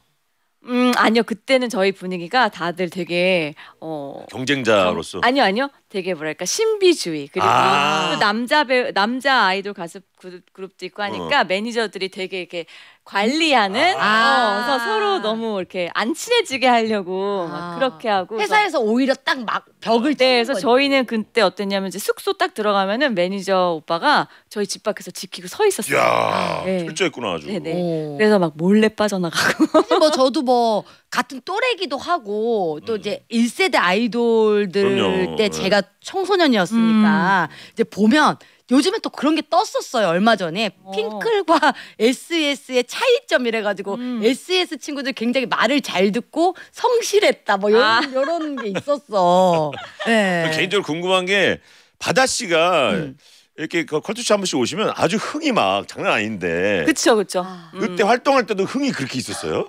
음 아니요 그때는 저희 분위기가 다들 되게 어 경쟁자로서 경, 아니요 아니요 되게 뭐랄까 신비주의 그리고 아또 남자 배 남자 아이돌 가수 그룹, 그룹도 있고 하니까 어. 매니저들이 되게 이렇게 관리하는 아. 어, 그래서 서로 너무 이렇게 안 친해지게 하려고 아. 막 그렇게 하고 회사에서 오히려 딱 막 벽을 네, 그래서 저희는 그때 어땠냐면 이제 숙소 딱 들어가면은 매니저 오빠가 저희 집 밖에서 지키고 서 있었어요. 야, 네. 철저했구나 아주. 네네. 네. 그래서 막 몰래 빠져나가고. 뭐 저도 뭐 같은 또래기도 하고 또 음. 이제 1세대 아이돌들 그럼요. 때 네. 제가 청소년이었으니까 음. 이제 보면 요즘에 또 그런 게 떴었어요. 얼마 전에 어. 핑클과 SS의 e 차이점이래 가지고 음. SS e 친구들 굉장히 말을 잘 듣고 성실했다 뭐 이런 아. 이런 게 있었어. 네. 개인적으로 궁금한 게 바다 씨가 음. 이렇게 그 컬투쇼 한 번씩 오시면 아주 흥이 막 장난 아닌데. 그렇죠, 그렇죠. 그때 음. 활동할 때도 흥이 그렇게 있었어요?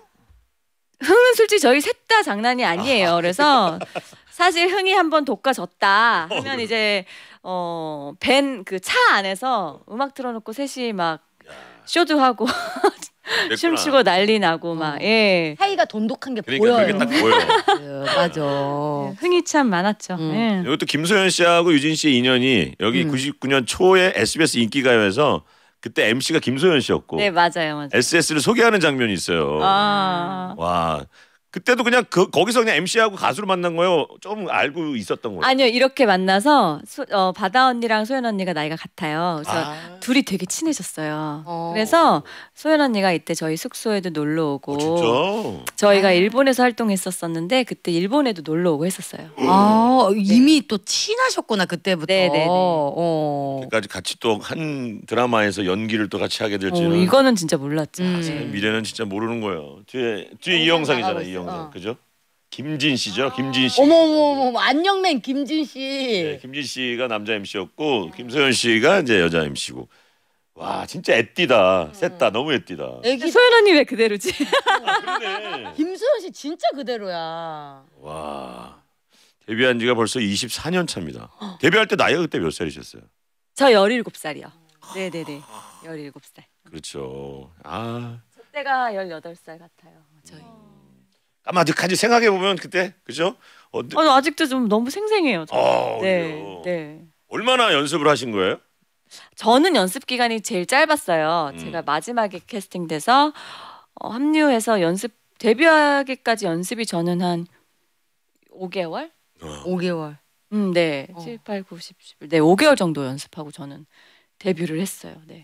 흥은 솔직히 저희 셋 다 장난이 아니에요. 아. 그래서 사실 흥이 한번 돋가졌다 하면 어. 이제 어밴 그 차 안에서 음악 틀어놓고 셋이 막 쇼도 하고 춤추고 난리 나고 어. 막 예. 사이가 돈독한 게 그러니까 보여요. 그게 딱 보여. 예, 맞아. 예, 흥이 참 많았죠. 음. 예. 이것도 김소연 씨하고 유진 씨의 인연이 여기 99년 음. 초에 SBS 인기가요에서 그때 MC가 김소연 씨였고 네 맞아요 맞아요. SS를 소개하는 장면이 있어요. 아. 와 그때도 그냥 그, 거기서 그냥 MC하고 가수로 만난 거예요. 좀 알고 있었던 거예요. 아니요 이렇게 만나서 소, 어, 바다 언니랑 소연 언니가 나이가 같아요. 그래서 아. 둘이 되게 친해졌어요. 어. 그래서 소연 언니가 이때 저희 숙소에도 놀러 오고 어, 저희가 아. 일본에서 활동했었었는데 그때 일본에도 놀러 오고 했었어요. 음. 아 네. 이미 네. 또 친하셨구나 그때부터. 네네 네, 네. 어. 그까지 같이 또 한 드라마에서 연기를 또 같이 하게 될지는 어, 이거는 진짜 몰랐죠. 음. 미래는 진짜 모르는 거예요. 뒤에 뒤에 어, 이 영상이잖아요. 이 영상. 영상 어. 그죠? 김진 씨죠, 아. 김진 씨. 어머 머머 안녕맨 김진 씨. 네, 김진 씨가 남자 MC였고 김소연 씨가 이제 여자 MC고. 와 진짜 애띠다, 셋다 음. 너무 애띠다. 애기 소연 언니 왜 그대로지? 아, 김소연 씨 진짜 그대로야. 와 데뷔한 지가 벌써 24년 차입니다. 데뷔할 때 나이가 그때 몇 살이셨어요? 저 17살이요. 네네네. 17살. 그렇죠. 아 그때가 18살 같아요. 저희. 어. 까마득하지 생각해 보면 그때 그죠? 어 아, 아직도 좀 너무 생생해요. 아, 네, 네. 얼마나 연습을 하신 거예요? 저는 연습 기간이 제일 짧았어요. 음. 제가 마지막에 캐스팅돼서 어, 합류해서 연습 데뷔하기까지 연습이 저는 한 5개월? 어. 5개월. 음, 네. 어. 7, 8, 9, 10, 11. 네, 5개월 정도 연습하고 저는 데뷔를 했어요. 네.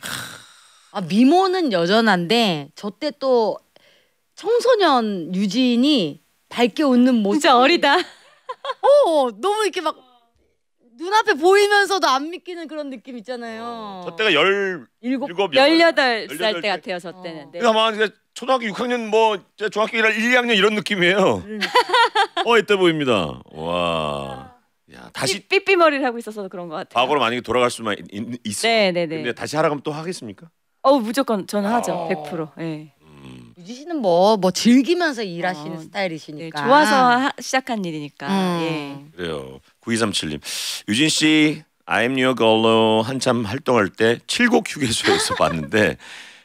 아, 미모는 여전한데 저때또 청소년 유진이 밝게 웃는 모습. 진짜 어리다. 어, 어, 너무 이렇게 막 눈앞에 보이면서도 안 믿기는 그런 느낌 있잖아요. 어, 저 때가 열 일곱, 열여덟 살때 같아요. 저 때는. 어. 네. 아마 이제 초등학교 6학년 뭐 중학교 1, 2학년 이런 느낌이에요. 그러니까. 어 이때 보입니다. 와. 야, 다시 삐삐 머리를 하고 있어서 그런 것 같아요. 과거로 만약에 돌아갈 수만 있, 있, 있어. 네, 네, 네. 근데 다시 하라고 하면 또 하겠습니까? 어 무조건 저는 하죠. 100%. 아. 예. 네. 유지 씨는 뭐, 뭐 즐기면서 어, 일하시는 어, 스타일이시니까. 네, 좋아서 하, 시작한 일이니까. 음. 예. 그래요. 9237님. 유진 씨, I'm Your Girl로 한참 활동할 때 칠곡 휴게소에서 봤는데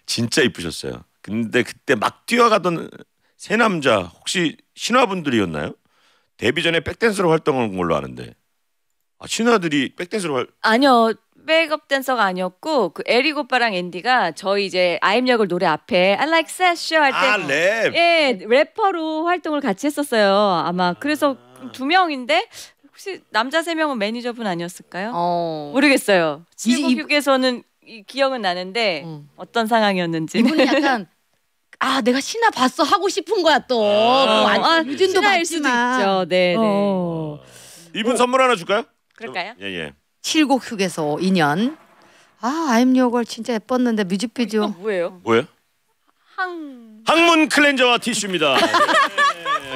진짜 이쁘셨어요. 근데 그때 막 뛰어가던 새 남자 혹시 신화분들이었나요? 데뷔 전에 백댄서로 활동한 걸로 아는데. 아, 친아들이 백댄스로 할... 아니요. 백업 댄서가 아니었고 그 에릭 오빠랑 앤디가 저희 이제 아임 역을 노래 앞에 I like Sasha 할때 아, 예, 래퍼로 활동을 같이 했었어요. 아마 그래서 아. 두 명인데 혹시 남자 세 명은 매니저분 아니었을까요? 어. 모르겠어요. 칠곡 휴게소는 이, 기억은 나는데 음. 어떤 상황이었는지 이분이 약간 아 내가 신화 봤어 하고 싶은 거야 또 아, 아, 유진도 봤지만 수도 있죠. 네, 네. 어. 이분 오. 선물 하나 줄까요? 그럴까요? 예 예. 칠곡 휴게소 2년. 아, 아임 요걸 진짜 예뻤는데 뮤직비디오. 뭐예요? 뭐예요? 항 항문 클렌저와 티슈입니다.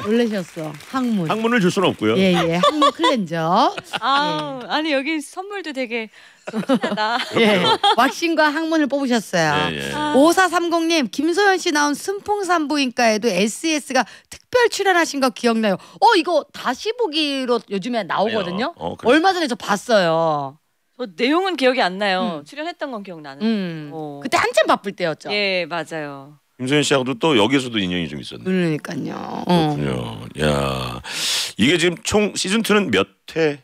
네. 놀라셨어. 항문. 항문을 줄 수는 없고요. 예예. 예. 항문 클렌저. 아, 예. 아니 여기 선물도 되게 신나다. 예. 왁싱과 항문을 뽑으셨어요. 예, 예. 아. 5430님 김소연 씨 나온 순풍산부인과에도 SS가 e 특별 출연하신 거 기억나요? 어 이거 다시 보기로 요즘에 나오거든요. 어, 그래. 얼마 전에 저 봤어요. 어, 내용은 기억이 안 나요. 음. 출연했던 건기억나는 음. 어. 그때 한참 바쁠 때였죠. 예, 맞아요. 김소연 씨하고도 또 여기에서도 인연이 좀 있었네. 그러니까요. 어. 그렇군요. 야 이게 지금 총 시즌 2는 몇 회?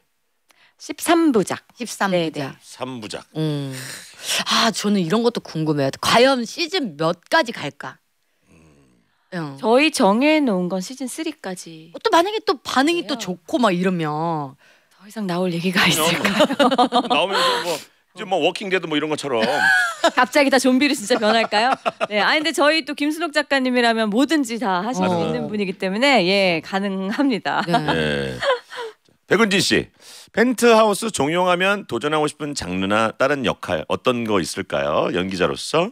13부작. 13부작. 네, 네. 3부작. 음. 아, 저는 이런 것도 궁금해요. 과연 시즌 몇까지 갈까? 음. 어. 저희 정해놓은 건 시즌 3까지. 어, 또 만약에 또 반응이 그래요. 또 좋고 막 이러면 더 이상 나올 얘기가 있을까요? 나오면뭐 이제 뭐 워킹데드 뭐 이런 것처럼 갑자기 다 좀비로 진짜 변할까요? 네, 아 근데 저희 또 김순옥 작가님이라면 뭐든지 다 하실 수 어. 있는 분이기 때문에 예 가능합니다. 네. 네. 백은진 씨, 펜트하우스 종용하면 도전하고 싶은 장르나 다른 역할 어떤 거 있을까요? 연기자로서?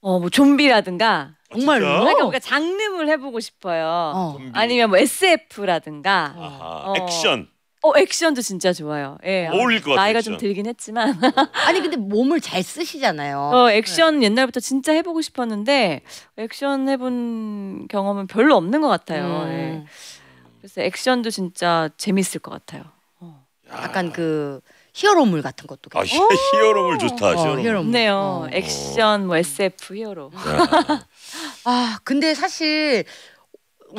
어뭐 좀비라든가 정말로? 아, 그러니까 뭔가 장르물 해보고 싶어요. 어. 아니면 뭐 SF라든가 아하, 어. 액션. 어 액션도 진짜 좋아요. 예. 어울릴 것 같아요. 나이가 액션. 좀 들긴 했지만. 아니 근데 몸을 잘 쓰시잖아요. 어 액션 옛날부터 진짜 해보고 싶었는데 액션 해본 경험은 별로 없는 것 같아요. 음. 예. 그래서 액션도 진짜 재밌을 것 같아요. 어. 약간 그 히어로물 같은 것도. 아, 히, 히어로물 좋다. 어, 히어로물. 좋 네요. 어. 액션, 뭐 SF 어. 히어로. 아 근데 사실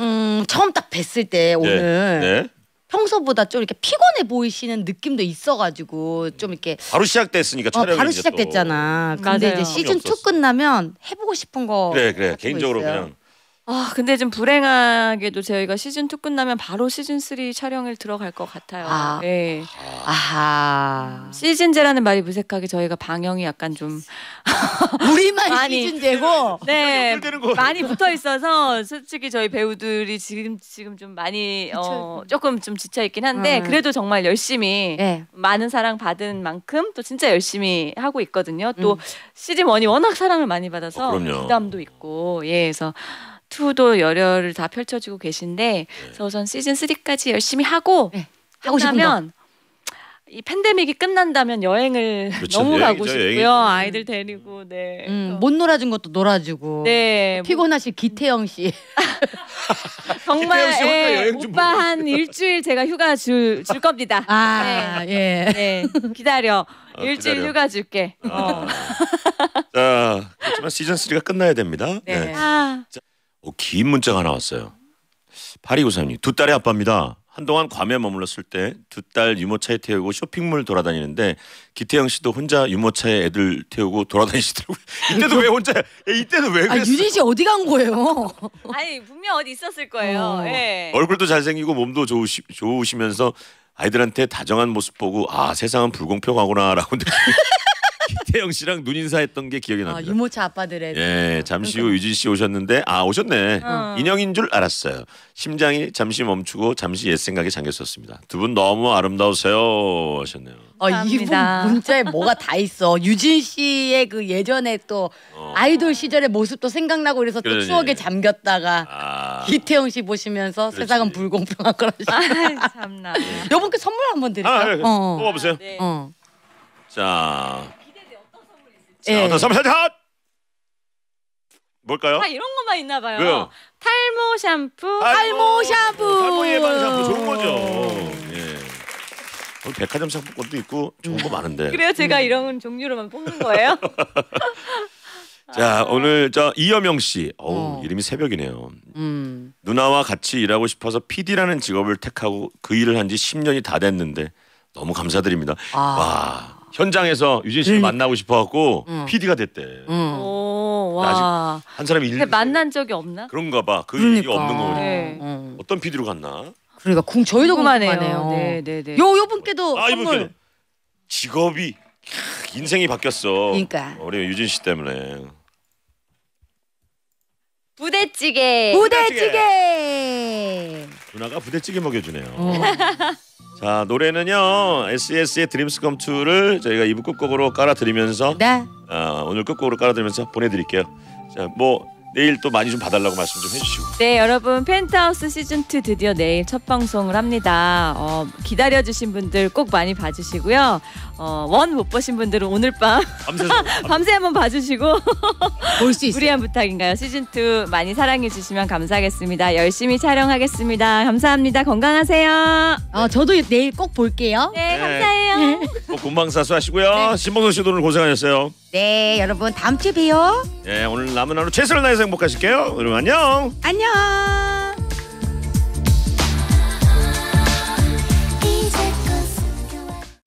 음, 처음 딱 뵀을 때 네. 오늘. 네. 네. 평소보다 좀 이렇게 피곤해 보이시는 느낌도 있어가지고 좀 이렇게 음. 바로 시작됐으니까 어, 촬영이 바로 이제 시작됐잖아. 근데 맞아요. 이제 시즌 2 끝나면 해보고 싶은 거 그래 그래 개인적으로 있어요. 그냥 아 근데 좀 불행하게도 저희가 시즌 2 끝나면 바로 시즌 3 촬영을 들어갈 것 같아요. 아. 예. 아하. 시즌제라는 말이 무색하게 저희가 방영이 약간 좀 우리만 많이- 시즌제고 네 많이 붙어 있어서 솔직히 저희 배우들이 지금 지금 좀 많이 어, 조금 좀 지쳐 있긴 한데 음. 그래도 정말 열심히 예. 많은 사랑 받은 만큼 또 진짜 열심히 하고 있거든요. 또 음. 시즌 1이 워낙 사랑을 많이 받아서 어, 부담도 있고 예 그래서 2도 열혈을 다 펼쳐주고 계신데 그 우선 시즌 3까지 열심히 하고 네. 하고 싶으면 이 팬데믹이 끝난다면 여행을 그렇죠. 너무 여행이죠, 가고 싶고요. 여행이 아이들 데리고 네. 음, 못 놀아준 것도 놀아주고. 네. 피곤하실 기태영 씨. 정말 기태영 씨 예, 오빠 모르겠어요. 한 일주일 제가 휴가 줄, 줄 겁니다. 아 네. 예. 네. 기다려. 아, 일주일 기다려. 휴가 줄게. 아. 자 그렇지만 시즌 3가 끝나야 됩니다. 네. 네. 아. 자. 오, 긴 문자가 하나 왔어요. 8293님 두 딸의 아빠입니다. 한동안 괌에 머물렀을 때 두 딸 유모차에 태우고 쇼핑몰 돌아다니는데 기태영 씨도 혼자 유모차에 애들 태우고 돌아다니시더라고요. 이때도 왜 혼자? 예, 이때도 왜 아, 그랬어? 유진 씨 어디 간 거예요? 아니 분명 어디 있었을 거예요. 어. 예. 얼굴도 잘생기고 몸도 좋으시, 좋으시면서 아이들한테 다정한 모습 보고 아 세상은 불공평하구나라고 김태영 씨랑 눈 인사했던 게 기억이 어, 납니다. 아, 유모차 아빠들의. 예, 잠시 후 유진 씨 오셨는데 아 오셨네. 어. 인형인 줄 알았어요. 심장이 잠시 멈추고 잠시 옛 생각에 잠겼었습니다. 두 분 너무 아름다우세요 하셨네요. 아, 이분 문자에 뭐가 다 있어. 유진 씨의 그 예전에 또 어. 아이돌 시절의 모습도 생각나고 그래서 또 그러지. 추억에 잠겼다가 아. 이태영 씨 보시면서 그렇지. 세상은 불공평한 거라. 아, 참나. 여분께 선물 한번 드릴까요? 아, 예. 어. 뽑아보세요. 네. 어. 자 자, 예. 어떤 삼샷샷 뭘까요? 다 아, 이런 것만 있나 봐요. 왜요? 탈모 샴푸. 탈모 샴푸. 탈모 예방 샴푸 좋은 거죠. 음. 예. 어, 백화점 상품권도 있고 좋은 거 많은데. 그래요, 제가 음. 이런 종류로만 뽑는 거예요? 자 아. 오늘 저 이여명 씨, 어우 어. 이름이 새벽이네요. 음. 누나와 같이 일하고 싶어서 PD라는 직업을 택하고 그 일을 한 지 10년이 다 됐는데 너무 감사드립니다. 아. 와 현장에서 유진 씨를 음. 만나고 싶어갖고 음. PD가 됐대. 오, 와. 한 사람이 일 만난 적이 없나? 그런가 봐. 그 그러니까. 없는 거거든. 네. 어떤 PD로 갔나? 그러니까 궁 저희도 궁금하요네 네, 네, 요 요분께도 아 선물. 직업이 인생이 바뀌었어. 그러니까. 우리 유진 씨 때문에. 부대찌개. 부대찌개. 누나가 부대찌개 먹여주네요. 어. 자 노래는요 SES의 드림스 컴투를 저희가 이부 끝곡으로 깔아드리면서 네. 어, 오늘 끝곡으로 깔아드리면서 보내드릴게요. 자뭐 내일 또 많이 좀 봐달라고 말씀 좀 해주시고. 네, 여러분 펜트하우스 시즌 2 드디어 내일 첫 방송을 합니다. 어, 기다려 주신 분들 꼭 많이 봐주시고요. 어, 원못 보신 분들은 오늘 밤 밤새 한번 봐주시고 볼 수 있어요. 무리한 부탁인가요? 시즌 2 많이 사랑해 주시면 감사하겠습니다. 열심히 촬영하겠습니다. 감사합니다. 건강하세요. 어, 저도 내일 꼭 볼게요. 네, 네. 감사해요. 네. 꼭 본방사수 하시고요. 네. 신봉선 씨도 오늘 고생하셨어요. 네, 여러분 다음 주에 봬요. 네, 오늘 남은 하루 최선을 다해서 행복하실게요. 여러분 안녕. 안녕.